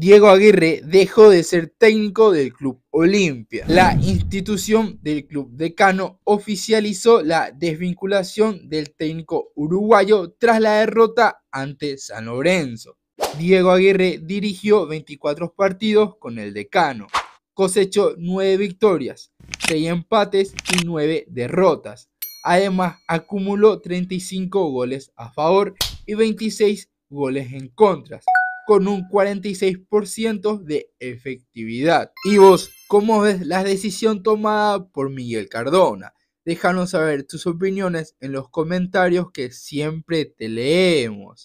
Diego Aguirre dejó de ser técnico del Club Olimpia. La institución del Club Decano oficializó la desvinculación del técnico uruguayo tras la derrota ante San Lorenzo. Diego Aguirre dirigió 24 partidos con el Decano. Cosechó 9 victorias, 6 empates y 9 derrotas. Además, acumuló 35 goles a favor y 26 goles en contra con un 46% de efectividad. ¿Y vos cómo ves la decisión tomada por Miguel Cardona? Déjanos saber tus opiniones en los comentarios que siempre te leemos.